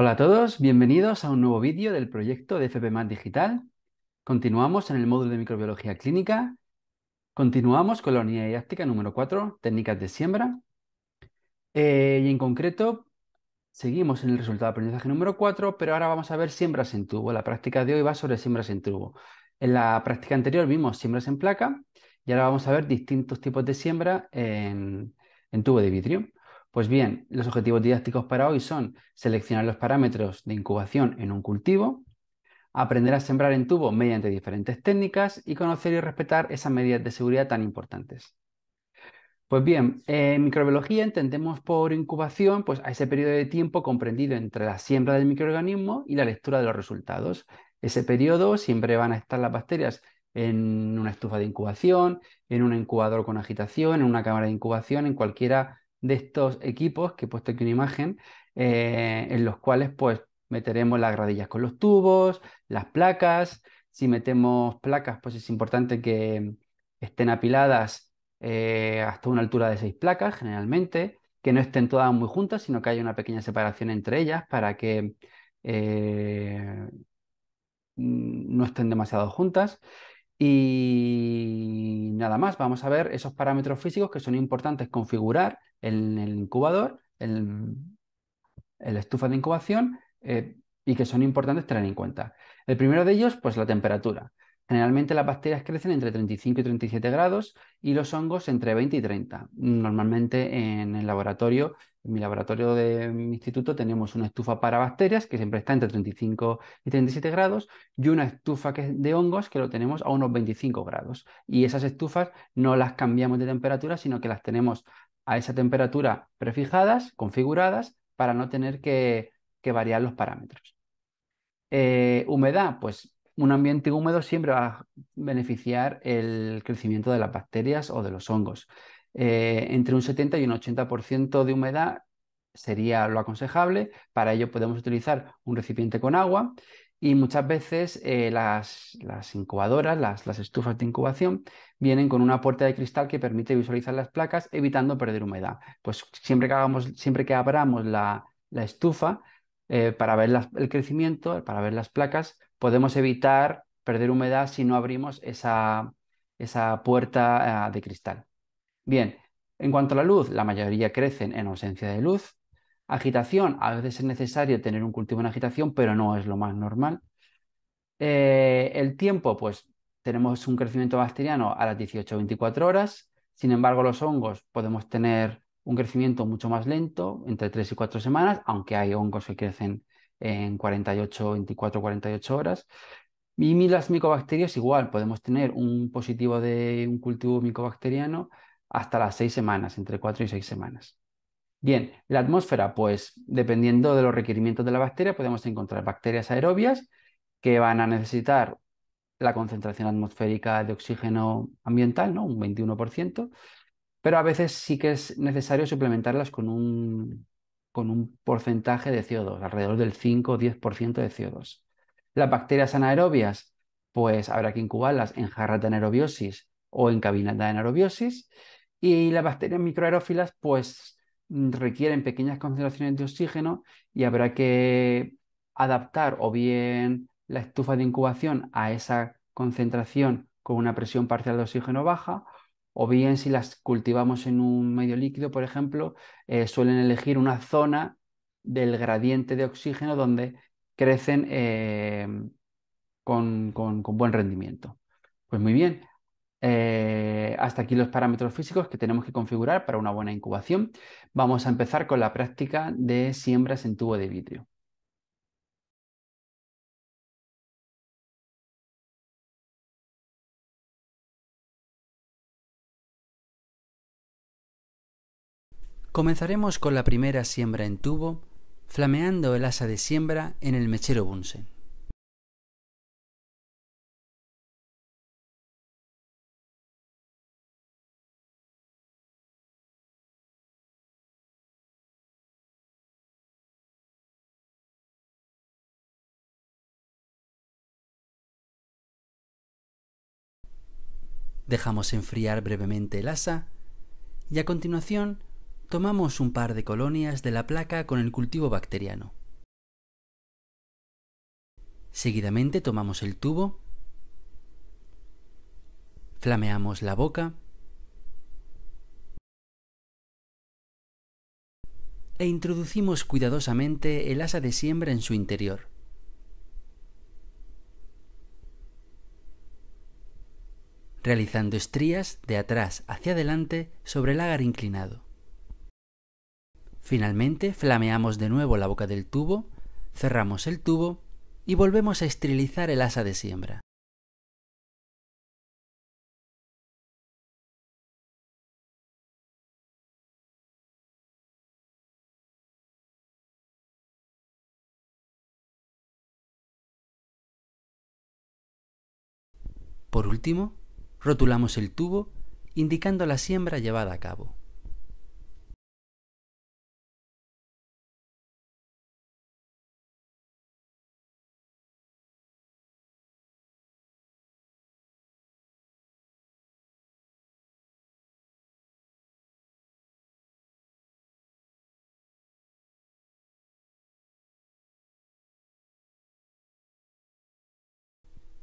Hola a todos, bienvenidos a un nuevo vídeo del proyecto de FPMAT Digital. Continuamos en el módulo de microbiología clínica. Continuamos con la unidad didáctica número 4, técnicas de siembra. Eh, y en concreto, seguimos en el resultado de aprendizaje número 4, pero ahora vamos a ver siembras en tubo. La práctica de hoy va sobre siembras en tubo. En la práctica anterior vimos siembras en placa y ahora vamos a ver distintos tipos de siembra en, tubo de vidrio. Pues bien, los objetivos didácticos para hoy son seleccionar los parámetros de incubación en un cultivo, aprender a sembrar en tubo mediante diferentes técnicas y conocer y respetar esas medidas de seguridad tan importantes. Pues bien, en microbiología entendemos por incubación pues, a ese periodo de tiempo comprendido entre la siembra del microorganismo y la lectura de los resultados. Ese periodo siempre van a estar las bacterias en una estufa de incubación, en un incubador con agitación, en una cámara de incubación, en cualquiera de estos equipos que he puesto aquí una imagen, eh, en los cuales pues meteremos las gradillas con los tubos, las placas. Si metemos placas, pues es importante que estén apiladas eh, hasta una altura de seis placas, generalmente, que no estén todas muy juntas, sino que haya una pequeña separación entre ellas para que eh, mm, no estén demasiado juntas. Y nada más, vamos a ver esos parámetros físicos que son importantes configurar en el incubador, en la estufa de incubación, eh, y que son importantes tener en cuenta. El primero de ellos, pues la temperatura. Generalmente las bacterias crecen entre 35 y 37 grados y los hongos entre 20 y 30. Normalmente en el laboratorio en mi laboratorio de mi instituto tenemos una estufa para bacterias que siempre está entre 35 y 37 grados y una estufa de hongos que lo tenemos a unos 25 grados. Y esas estufas no las cambiamos de temperatura, sino que las tenemos a esa temperatura prefijadas, configuradas, para no tener que, variar los parámetros. Eh, humedad, pues un ambiente húmedo siempre va a beneficiar el crecimiento de las bacterias o de los hongos. Eh, entre un 70 y un 80% de humedad sería lo aconsejable. Para ello podemos utilizar un recipiente con agua y muchas veces eh, las, incubadoras, las, estufas de incubación, vienen con una puerta de cristal que permite visualizar las placas evitando perder humedad. Pues siempre que, hagamos, siempre que abramos la, estufa eh, para ver el crecimiento, para ver las placas, podemos evitar perder humedad si no abrimos esa, puerta ah, de cristal. Bien, en cuanto a la luz, la mayoría crecen en ausencia de luz, Agitación, a veces es necesario tener un cultivo en agitación, pero no es lo más normal. Eh, el tiempo, pues tenemos un crecimiento bacteriano a las 18-24 horas. Sin embargo, los hongos podemos tener un crecimiento mucho más lento, entre 3 y 4 semanas, aunque hay hongos que crecen en 48, 24, 48 horas. Y las micobacterias igual, podemos tener un positivo de un cultivo micobacteriano hasta las 6 semanas, entre 4 y 6 semanas. Bien, la atmósfera, pues dependiendo de los requerimientos de la bacteria, podemos encontrar bacterias aerobias que van a necesitar la concentración atmosférica de oxígeno ambiental, ¿no? un 21%, pero a veces sí que es necesario suplementarlas con un, con un porcentaje de CO2, alrededor del 5 o 10% de CO2. Las bacterias anaerobias, pues habrá que incubarlas en jarras de anaerobiosis o en cabinas de anaerobiosis, y las bacterias microaerófilas, pues Mm, requieren pequeñas concentraciones de oxígeno y habrá que adaptar o bien la estufa de incubación a esa concentración con una presión parcial de oxígeno baja o bien si las cultivamos en un medio líquido, por ejemplo, eh, suelen elegir una zona del gradiente de oxígeno donde crecen eh, con, buen rendimiento. Pues muy bien, eh, hasta aquí los parámetros físicos que tenemos que configurar para una buena incubación. Vamos a empezar con la práctica de siembras en tubo de vidrio. Comenzaremos con la primera siembra en tubo, flameando el asa de siembra en el mechero Bunsen. Dejamos enfriar brevemente el asa y a continuación tomamos un par de colonias de la placa con el cultivo bacteriano. Seguidamente tomamos el tubo, flameamos la boca e introducimos cuidadosamente el asa de siembra en su interior. realizando estrías de atrás hacia adelante sobre el agar inclinado. Finalmente flameamos de nuevo la boca del tubo, cerramos el tubo y volvemos a esterilizar el asa de siembra. Por último, Rotulamos el tubo indicando la siembra llevada a cabo.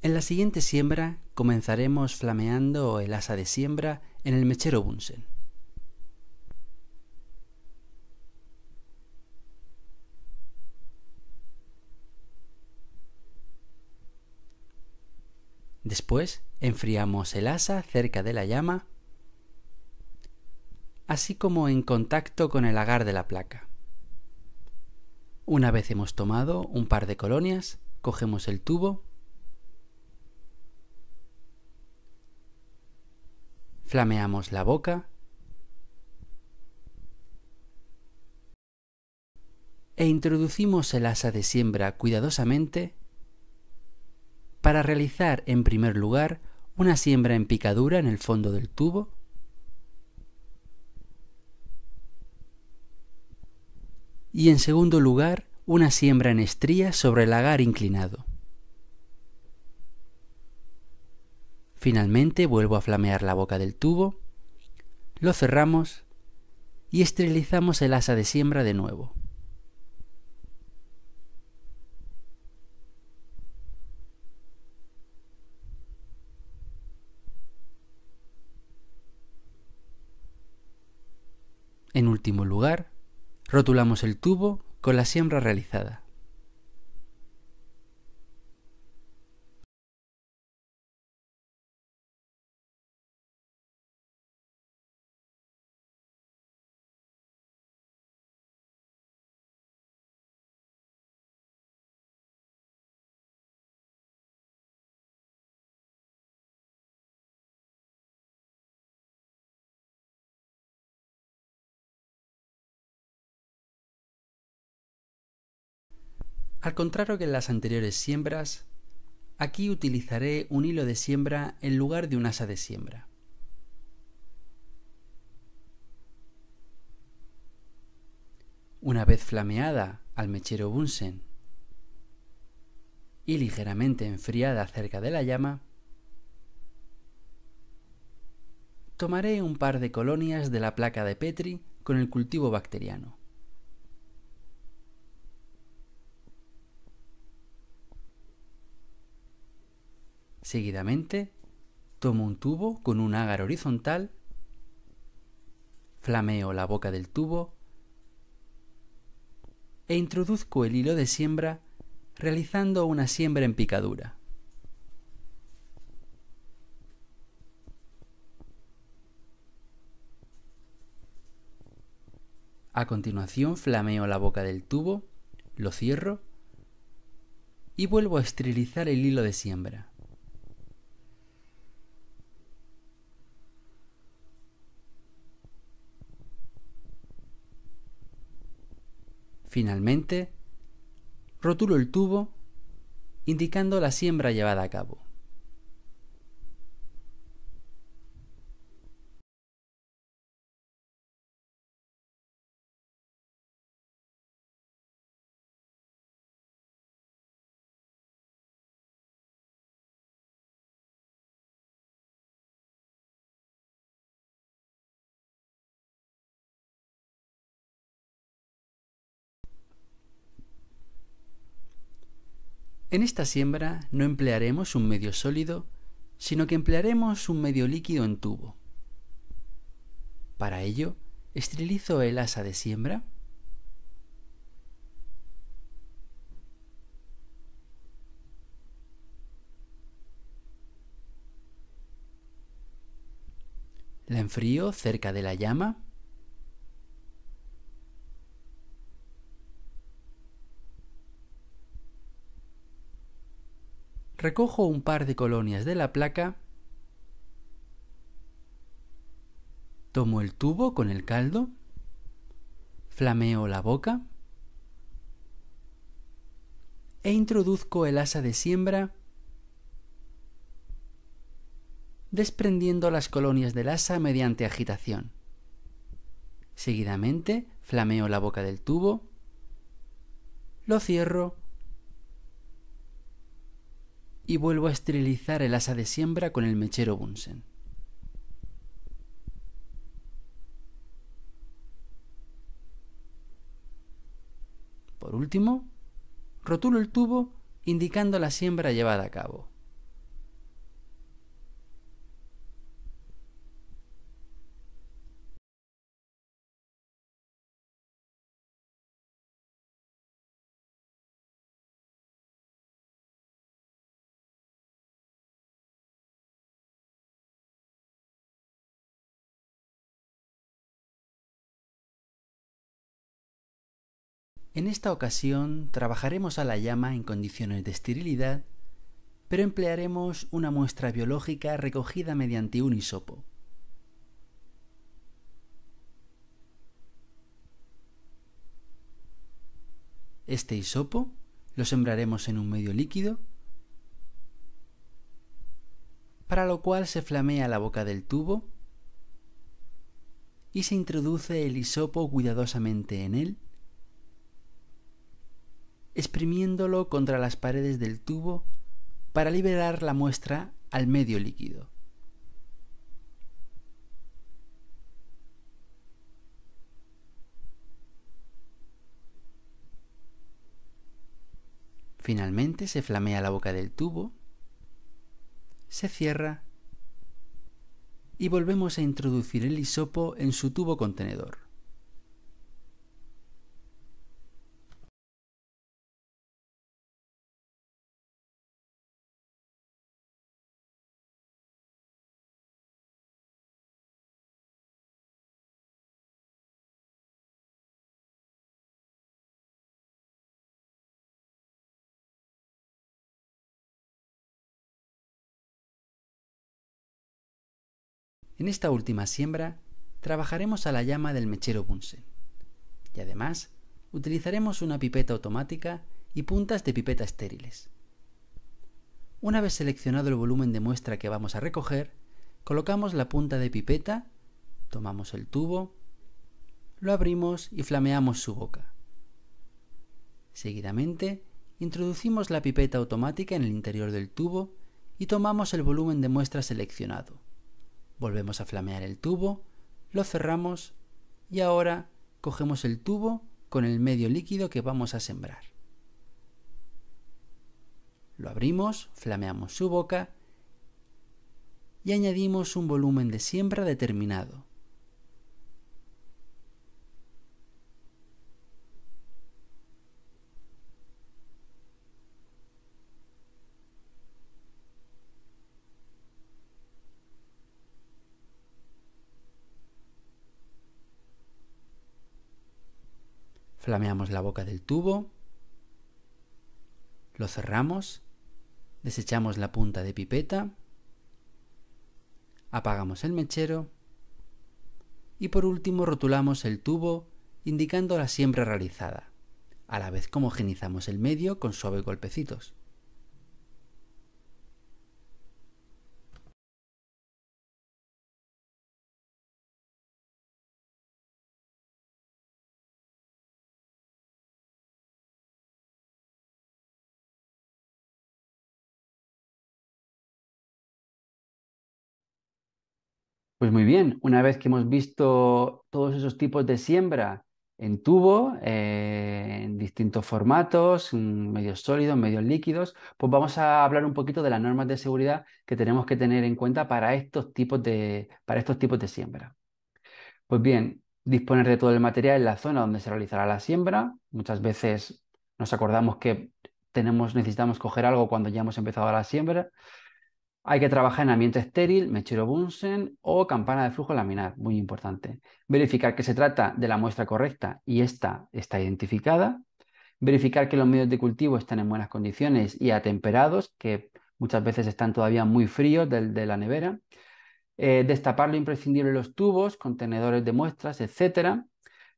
En la siguiente siembra comenzaremos flameando el asa de siembra en el mechero Bunsen. Después enfriamos el asa cerca de la llama, así como en contacto con el agar de la placa. Una vez hemos tomado un par de colonias, cogemos el tubo flameamos la boca e introducimos el asa de siembra cuidadosamente para realizar en primer lugar una siembra en picadura en el fondo del tubo y en segundo lugar una siembra en estría sobre el agar inclinado. Finalmente vuelvo a flamear la boca del tubo, lo cerramos y esterilizamos el asa de siembra de nuevo. En último lugar, rotulamos el tubo con la siembra realizada. Al contrario que en las anteriores siembras, aquí utilizaré un hilo de siembra en lugar de un asa de siembra. Una vez flameada al mechero Bunsen y ligeramente enfriada cerca de la llama, tomaré un par de colonias de la placa de Petri con el cultivo bacteriano. Seguidamente, tomo un tubo con un ágar horizontal, flameo la boca del tubo e introduzco el hilo de siembra realizando una siembra en picadura. A continuación flameo la boca del tubo, lo cierro y vuelvo a esterilizar el hilo de siembra. Finalmente, rotulo el tubo indicando la siembra llevada a cabo. En esta siembra no emplearemos un medio sólido, sino que emplearemos un medio líquido en tubo. Para ello, esterilizo el asa de siembra La enfrío cerca de la llama Recojo un par de colonias de la placa, tomo el tubo con el caldo, flameo la boca e introduzco el asa de siembra desprendiendo las colonias del asa mediante agitación. Seguidamente flameo la boca del tubo, lo cierro y vuelvo a esterilizar el asa de siembra con el mechero Bunsen. Por último, rotulo el tubo indicando la siembra llevada a cabo. En esta ocasión trabajaremos a la llama en condiciones de esterilidad, pero emplearemos una muestra biológica recogida mediante un hisopo. Este hisopo lo sembraremos en un medio líquido, para lo cual se flamea la boca del tubo y se introduce el hisopo cuidadosamente en él exprimiéndolo contra las paredes del tubo para liberar la muestra al medio líquido. Finalmente se flamea la boca del tubo, se cierra y volvemos a introducir el hisopo en su tubo contenedor. En esta última siembra trabajaremos a la llama del mechero Bunsen. Y además, utilizaremos una pipeta automática y puntas de pipeta estériles. Una vez seleccionado el volumen de muestra que vamos a recoger, colocamos la punta de pipeta, tomamos el tubo, lo abrimos y flameamos su boca. Seguidamente, introducimos la pipeta automática en el interior del tubo y tomamos el volumen de muestra seleccionado. Volvemos a flamear el tubo, lo cerramos y ahora cogemos el tubo con el medio líquido que vamos a sembrar. Lo abrimos, flameamos su boca y añadimos un volumen de siembra determinado, flameamos la boca del tubo, lo cerramos, desechamos la punta de pipeta, apagamos el mechero y por último rotulamos el tubo indicando la siembra realizada, a la vez como homogenizamos el medio con suaves golpecitos. Pues muy bien, una vez que hemos visto todos esos tipos de siembra en tubo, eh, en distintos formatos, mm, medios sólidos, medios líquidos, pues vamos a hablar un poquito de las normas de seguridad que tenemos que tener en cuenta para estos tipos de, para estos tipos de siembra. Pues bien, disponer de todo el material en la zona donde se realizará la siembra. Muchas veces nos acordamos que tenemos, necesitamos coger algo cuando ya hemos empezado la siembra. Hay que trabajar en ambiente estéril, mechero Bunsen o campana de flujo laminar, muy importante. Verificar que se trata de la muestra correcta y esta está identificada. Verificar que los medios de cultivo están en buenas condiciones y atemperados, que muchas veces están todavía muy fríos de, de la nevera. Eh, destapar lo imprescindible los tubos, contenedores de muestras, etc.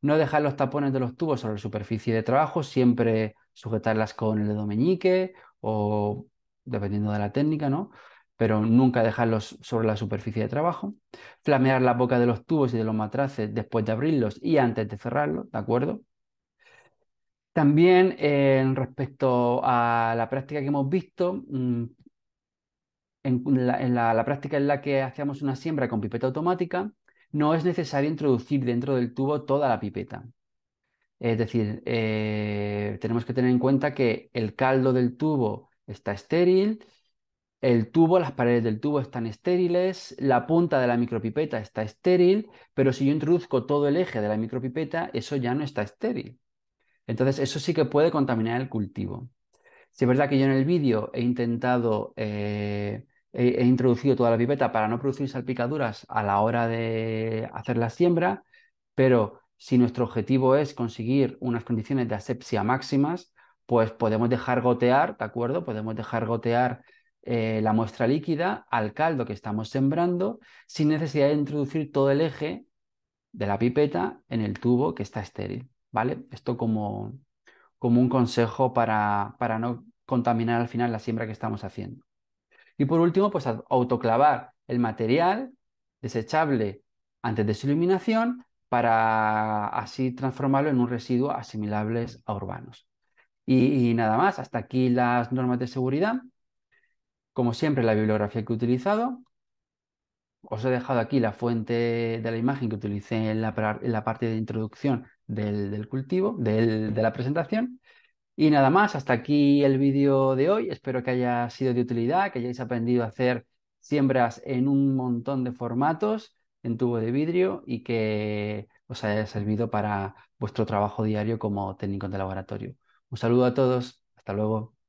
No dejar los tapones de los tubos sobre la superficie de trabajo, siempre sujetarlas con el dedo meñique o, dependiendo de la técnica, ¿no? pero nunca dejarlos sobre la superficie de trabajo. Flamear la boca de los tubos y de los matraces después de abrirlos y antes de cerrarlos, ¿de acuerdo? También en eh, respecto a la práctica que hemos visto, mm, en, la, práctica en la que hacíamos una siembra con pipeta automática, no es necesario introducir dentro del tubo toda la pipeta. Es decir, eh, tenemos que tener en cuenta que el caldo del tubo está estéril el tubo, las paredes del tubo están estériles, la punta de la micropipeta está estéril, pero si yo introduzco todo el eje de la micropipeta, eso ya no está estéril. Entonces, eso sí que puede contaminar el cultivo. Si es verdad que yo en el vídeo he intentado, eh, he, he introducido toda la pipeta para no producir salpicaduras a la hora de hacer la siembra, pero si nuestro objetivo es conseguir unas condiciones de asepsia máximas, pues podemos dejar gotear, ¿de acuerdo? Podemos dejar gotear eh, la muestra líquida al caldo que estamos sembrando sin necesidad de introducir todo el eje de la pipeta en el tubo que está estéril. ¿Vale? Esto como, un consejo para, no contaminar al final la siembra que estamos haciendo. Y por último, pues autoclavar el material desechable antes de su eliminación para así transformarlo en un residuo asimilable a urbanos. y nada más, hasta aquí las normas de seguridad. Como siempre, la bibliografía que he utilizado. Os he dejado aquí la fuente de la imagen que utilicé en la, parte de introducción del, cultivo, de la presentación. Y nada más, hasta aquí el vídeo de hoy. Espero que haya sido de utilidad, que hayáis aprendido a hacer siembras en un montón de formatos en tubo de vidrio y que os haya servido para vuestro trabajo diario como técnico de laboratorio. Un saludo a todos, hasta luego.